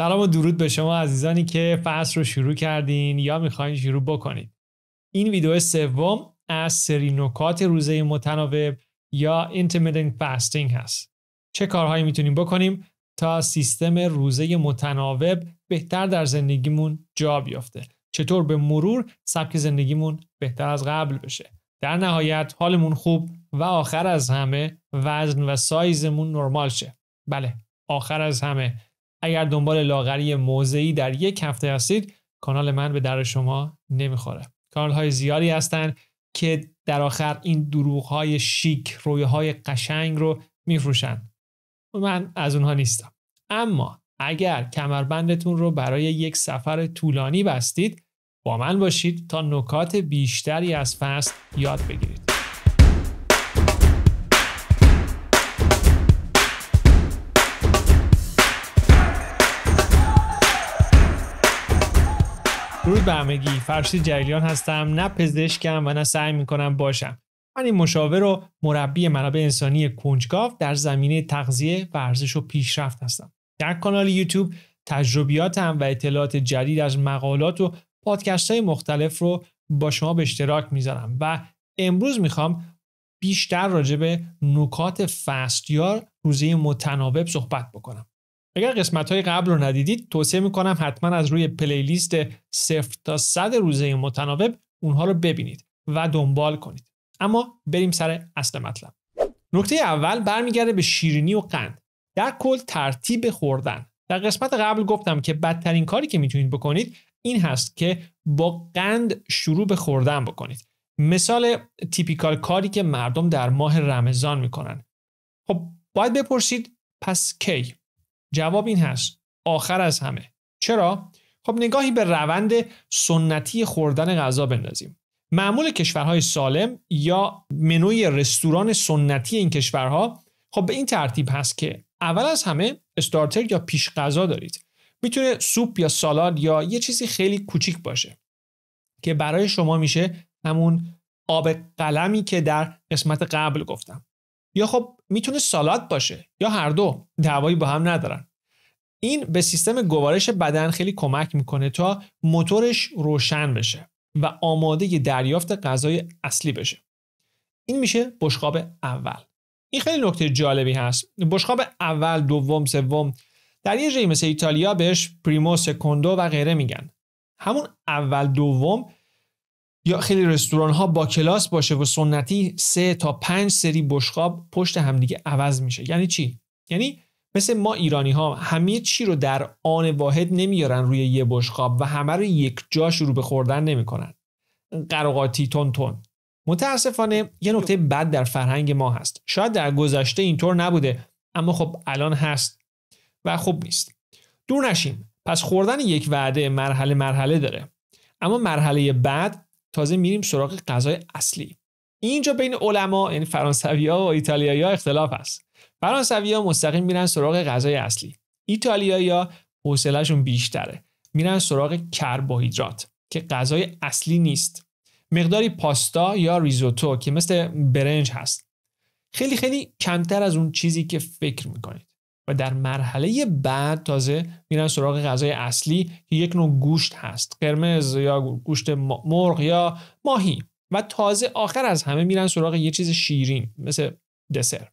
سلام و درود به شما عزیزانی که فصل رو شروع کردین یا میخواین شروع بکنید این ویدیو سوم از سری نکات روزه متناوب یا intermittent fasting هست چه کارهایی میتونیم بکنیم تا سیستم روزه متناوب بهتر در زندگیمون جا بیفته چطور به مرور سبک زندگیمون بهتر از قبل بشه در نهایت حالمون خوب و آخر از همه وزن و سایزمون نرمال شه بله آخر از همه اگر دنبال لاغری موضعی در یک هفته هستید کانال من به در شما نمیخوره کانال های زیادی هستند که در آخر این دروغ های شیک رویه های قشنگ رو میفروشن من از اونها نیستم اما اگر کمربندتون رو برای یک سفر طولانی بستید با من باشید تا نکات بیشتری از فصل یاد بگیرید درود به همگی فرشید جریان هستم نه پزشکم و نه سعی میکنم باشم من این مشاور و مربی منابع انسانی کنجکاو در زمینه تغذیه ورزش و پیشرفت هستم در کانال یوتیوب تجربیاتم و اطلاعات جدید از مقالات و پادکست های مختلف رو با شما به اشتراک میذارم و امروز میخوام بیشتر راجع به نکات فستیار روزه متناوب صحبت بکنم اگر قسمت های قبل رو ندیدید توصیه میکنم حتما از روی پلیلیست صفر تا صد روزه متناوب اونها رو ببینید و دنبال کنید اما بریم سر اصل مطلب نکته اول برمیگرده به شیرینی و قند در کل ترتیب خوردن در قسمت قبل گفتم که بدترین کاری که میتونید بکنید این هست که با قند شروع به خوردن بکنید مثال تیپیکال کاری که مردم در ماه رمضان میکنن خب باید بپرسید پس کی جواب این هست آخر از همه چرا خب نگاهی به روند سنتی خوردن غذا بندازیم معمول کشورهای سالم یا منوی رستوران سنتی این کشورها خب به این ترتیب هست که اول از همه استارتر یا پیش غذا دارید میتونه سوپ یا سالاد یا یه چیزی خیلی کوچیک باشه که برای شما میشه همون آب قلمی که در قسمت قبل گفتم یا خب میتونه سالاد باشه یا هر دو دعوایی با هم ندارن این به سیستم گوارش بدن خیلی کمک میکنه تا موتورش روشن بشه و آماده دریافت غذای اصلی بشه این میشه بشقاب اول این خیلی نکته جالبی هست بشقاب اول دوم سوم در یه جایی مثل ایتالیا بهش پریمو سکوندو و غیره میگن همون اول دوم یا خیلی رستوران ها با کلاس باشه و سنتی سه تا پنج سری بشقاب پشت همدیگه عوض میشه یعنی چی یعنی مثل ما ایرانی ها همه چی رو در آن واحد نمیارن روی یه بشقاب و همه رو یک جا شروع به خوردن نمیکنن قراقاتی تون تون متاسفانه یه نکته بد در فرهنگ ما هست شاید در گذشته اینطور نبوده اما خب الان هست و خوب نیست دور نشیم پس خوردن یک وعده مرحله مرحله داره اما مرحله بعد تازه میریم سراغ غذای اصلی اینجا بین علما این یعنی فرانسوی و ایتالیایی ها اختلاف است. ها مستقیم میرن سراغ غذای اصلی یا حوصلهشون بیشتره میرن سراغ کربوهیدرات که غذای اصلی نیست مقداری پاستا یا ریزوتو که مثل برنج هست خیلی خیلی کمتر از اون چیزی که فکر میکنید و در مرحله بعد تازه میرن سراغ غذای اصلی که یک نوع گوشت هست قرمز یا گوشت مرغ یا ماهی و تازه آخر از همه میرن سراغ یه چیز شیرین مثل دسر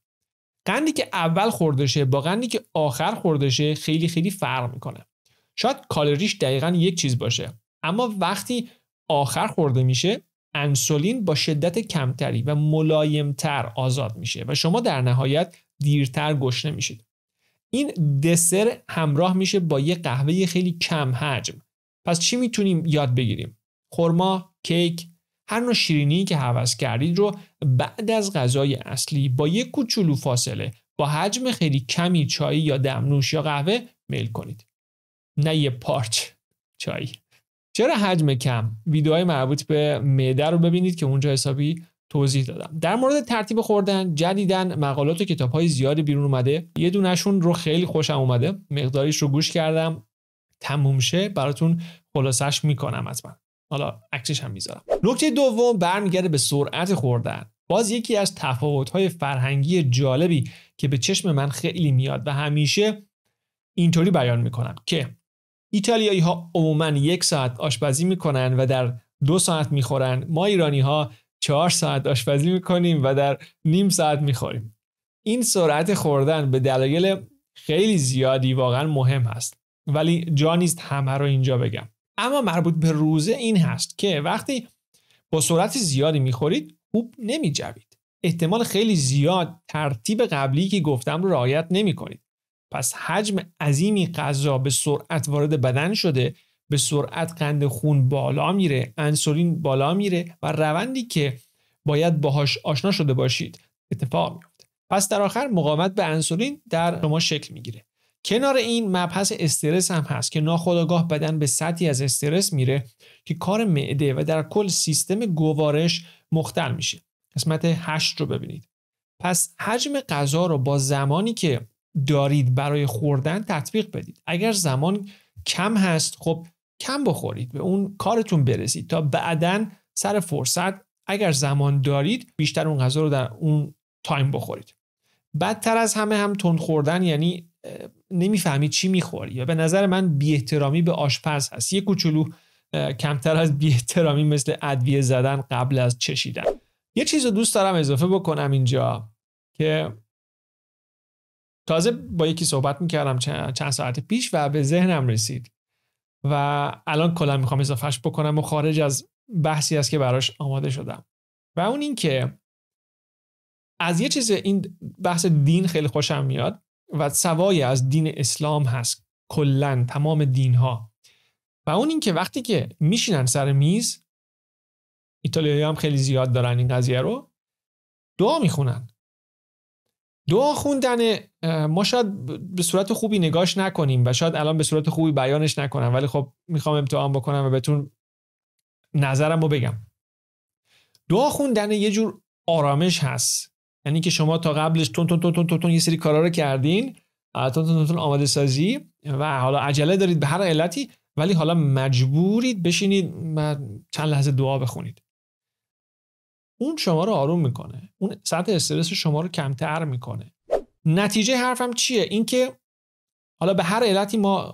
قندی که اول شه با قندی که آخر شه خیلی خیلی فرق میکنه شاید کالریش دقیقا یک چیز باشه اما وقتی آخر خورده میشه انسولین با شدت کمتری و ملایمتر آزاد میشه و شما در نهایت دیرتر گشنه میشید این دسر همراه میشه با یه قهوه خیلی کم حجم پس چی میتونیم یاد بگیریم خرما کیک هر نوع شیرینی که حوض کردید رو بعد از غذای اصلی با یک کوچولو فاصله با حجم خیلی کمی چای یا دمنوش یا قهوه میل کنید نه یه پارچ چای چرا حجم کم ویدیوهای مربوط به معده رو ببینید که اونجا حسابی توضیح دادم در مورد ترتیب خوردن جدیدن مقالات و کتاب های زیادی بیرون اومده یه دونشون رو خیلی خوشم اومده مقداریش رو گوش کردم تموم شه براتون خلاصش میکنم حتما حالا عکسش هم میذارم نکته دوم برمیگرده به سرعت خوردن باز یکی از تفاوت‌های فرهنگی جالبی که به چشم من خیلی میاد و همیشه اینطوری بیان میکنم که ایتالیایی ها عموما یک ساعت آشپزی میکنن و در دو ساعت میخورن ما ایرانی ها چهار ساعت آشپزی میکنیم و در نیم ساعت میخوریم این سرعت خوردن به دلایل خیلی زیادی واقعا مهم هست ولی جا نیست همه رو اینجا بگم اما مربوط به روزه این هست که وقتی با سرعت زیادی میخورید خوب نمیجوید احتمال خیلی زیاد ترتیب قبلی که گفتم رو رعایت کنید. پس حجم عظیمی غذا به سرعت وارد بدن شده به سرعت قند خون بالا میره انسولین بالا میره و روندی که باید باهاش آشنا شده باشید اتفاق میفته پس در آخر مقاومت به انسولین در شما شکل میگیره کنار این مبحث استرس هم هست که ناخودآگاه بدن به سطحی از استرس میره که کار معده و در کل سیستم گوارش مختل میشه قسمت 8 رو ببینید پس حجم غذا رو با زمانی که دارید برای خوردن تطبیق بدید اگر زمان کم هست خب کم بخورید به اون کارتون برسید تا بعدا سر فرصت اگر زمان دارید بیشتر اون غذا رو در اون تایم بخورید بدتر از همه هم تند خوردن یعنی نمیفهمی چی میخوری یا به نظر من بی احترامی به آشپز هست یه کوچولو کمتر از بی احترامی مثل ادویه زدن قبل از چشیدن یه چیز رو دوست دارم اضافه بکنم اینجا که تازه با یکی صحبت میکردم چند ساعت پیش و به ذهنم رسید و الان کلا میخوام اضافهش بکنم و خارج از بحثی است که براش آماده شدم و اون این که از یه چیز این بحث دین خیلی خوشم میاد و سوای از دین اسلام هست کلا تمام دین ها و اون این که وقتی که میشینن سر میز ایتالیایی هم خیلی زیاد دارن این قضیه رو دعا میخونن دعا خوندن ما شاید به صورت خوبی نگاش نکنیم و شاید الان به صورت خوبی بیانش نکنم ولی خب میخوام امتحان بکنم و بهتون نظرم رو بگم دعا خوندن یه جور آرامش هست یعنی که شما تا قبلش تون تون تون تون تون, یه سری کارا رو کردین تون تون تون, آماده سازی و حالا عجله دارید به هر علتی ولی حالا مجبورید بشینید و چند لحظه دعا بخونید اون شما رو آروم میکنه اون سطح استرس شما رو کمتر میکنه نتیجه حرفم چیه اینکه حالا به هر علتی ما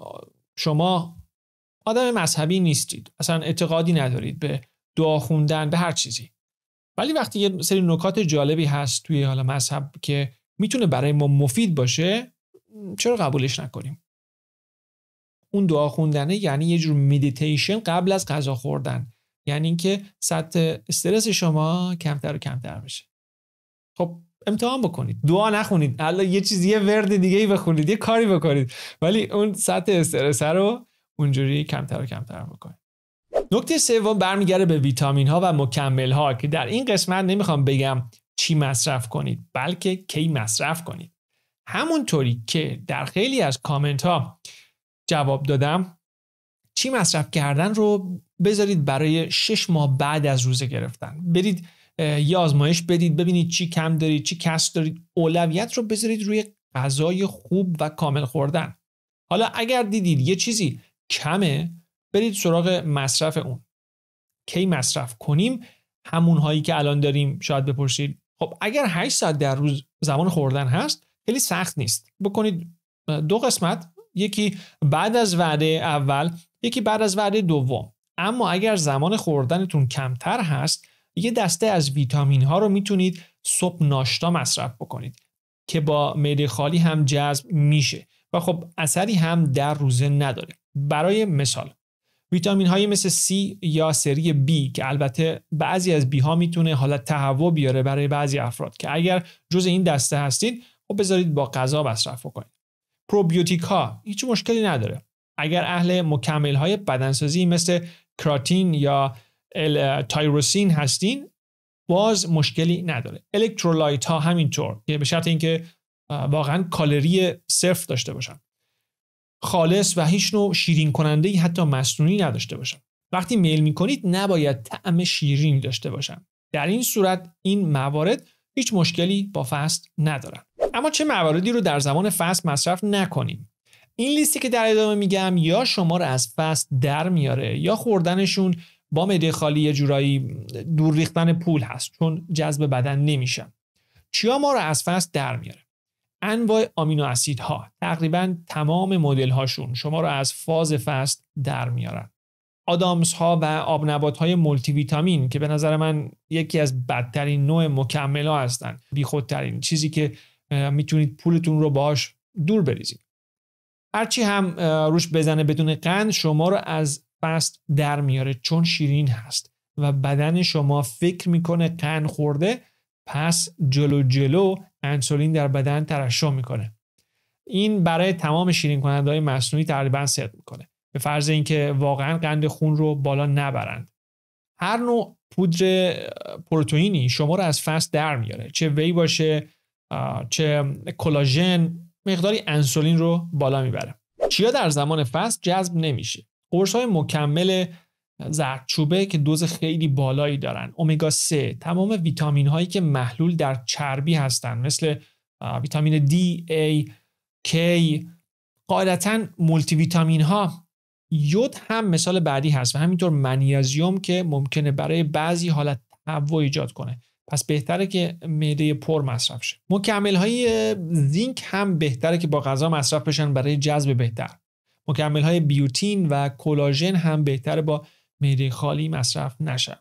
شما آدم مذهبی نیستید اصلا اعتقادی ندارید به دعا خوندن به هر چیزی ولی وقتی یه سری نکات جالبی هست توی حالا مذهب که میتونه برای ما مفید باشه چرا قبولش نکنیم اون دعا خوندنه یعنی یه جور مدیتیشن قبل از غذا خوردن یعنی اینکه سطح استرس شما کمتر و کمتر بشه خب امتحان بکنید دعا نخونید حالا یه چیزی یه ورد دیگه ای بخونید یه کاری بکنید ولی اون سطح استرس رو اونجوری کمتر و کمتر بکنید نکته سوم برمیگرده به ویتامین ها و مکمل ها که در این قسمت نمیخوام بگم چی مصرف کنید بلکه کی مصرف کنید همونطوری که در خیلی از کامنت ها جواب دادم چی مصرف کردن رو بذارید برای شش ماه بعد از روزه گرفتن برید یه آزمایش بدید ببینید چی کم دارید چی کس دارید اولویت رو بذارید روی غذای خوب و کامل خوردن حالا اگر دیدید یه چیزی کمه برید سراغ مصرف اون کی مصرف کنیم همون هایی که الان داریم شاید بپرسید خب اگر 8 ساعت در روز زمان خوردن هست خیلی سخت نیست بکنید دو قسمت یکی بعد از وعده اول یکی بعد از وعده دوم اما اگر زمان خوردنتون کمتر هست یه دسته از ویتامین ها رو میتونید صبح ناشتا مصرف بکنید که با معده خالی هم جذب میشه و خب اثری هم در روزه نداره برای مثال ویتامین هایی مثل C یا سری B که البته بعضی از بی ها میتونه حالت تهوع بیاره برای بعضی افراد که اگر جز این دسته هستید خب بذارید با غذا مصرف کنید. پروبیوتیک ها هیچ مشکلی نداره اگر اهل مکمل های بدنسازی مثل کراتین یا تایروسین هستین باز مشکلی نداره الکترولایت ها همینطور که به شرط اینکه واقعا کالری صرف داشته باشن خالص و هیچ نوع شیرین کننده ای حتی مصنوعی نداشته باشم. وقتی میل میکنید نباید طعم شیرین داشته باشم. در این صورت این موارد هیچ مشکلی با فست ندارن اما چه مواردی رو در زمان فست مصرف نکنیم این لیستی که در ادامه میگم یا شما رو از فست در میاره یا خوردنشون با مده خالی یه جورایی دور ریختن پول هست چون جذب بدن نمیشن چیا ما رو از فست در میاره انواع آمینو ها تقریبا تمام مدل هاشون شما را از فاز فست در میارن آدامس ها و آب نبات های مولتی ویتامین که به نظر من یکی از بدترین نوع مکمل ها هستن بیخودترین چیزی که میتونید پولتون رو باهاش دور بریزید هرچی هم روش بزنه بدون قند شما رو از فست در میاره چون شیرین هست و بدن شما فکر میکنه قند خورده پس جلو جلو انسولین در بدن ترشح میکنه این برای تمام شیرین کننده های مصنوعی تقریبا صدق میکنه به فرض اینکه واقعا قند خون رو بالا نبرند هر نوع پودر پروتئینی شما رو از فصل در میاره چه وی باشه چه کلاژن مقداری انسولین رو بالا میبره چیا در زمان فصل جذب نمیشه قرص های مکمل زردچوبه که دوز خیلی بالایی دارن امگا 3 تمام ویتامین هایی که محلول در چربی هستن مثل ویتامین دی A, K قاعدتا مولتی ویتامین ها یود هم مثال بعدی هست و همینطور منیزیوم که ممکنه برای بعضی حالت تهوع ایجاد کنه پس بهتره که معده پر مصرف شه مکمل های زینک هم بهتره که با غذا مصرف بشن برای جذب بهتر مکمل های بیوتین و کلاژن هم بهتره با میری خالی مصرف نشه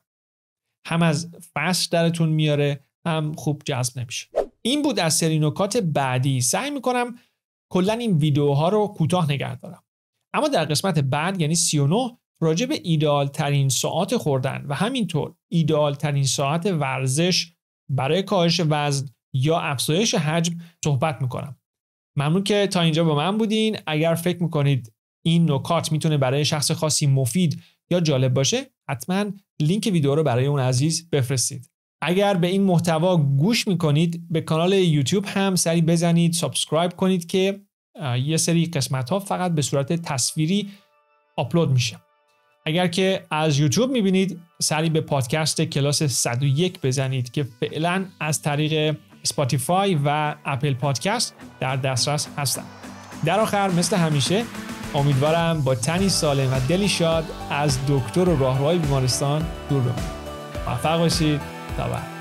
هم از فصل درتون میاره هم خوب جذب نمیشه این بود از سری نکات بعدی سعی میکنم کلا این ویدیوها رو کوتاه نگه دارم اما در قسمت بعد یعنی 39 راجع به ایدال ترین ساعت خوردن و همینطور ایدال ترین ساعت ورزش برای کاهش وزن یا افزایش حجم صحبت میکنم ممنون که تا اینجا با من بودین اگر فکر میکنید این نکات میتونه برای شخص خاصی مفید یا جالب باشه حتما لینک ویدیو رو برای اون عزیز بفرستید اگر به این محتوا گوش میکنید به کانال یوتیوب هم سری بزنید سابسکرایب کنید که یه سری قسمت ها فقط به صورت تصویری آپلود میشه اگر که از یوتیوب میبینید سری به پادکست کلاس 101 بزنید که فعلا از طریق سپاتیفای و اپل پادکست در دسترس هستن در آخر مثل همیشه امیدوارم با تنی سالم و دلی شاد از دکتر و راهروهای بیمارستان دور بمونید موفق باشید تا بعد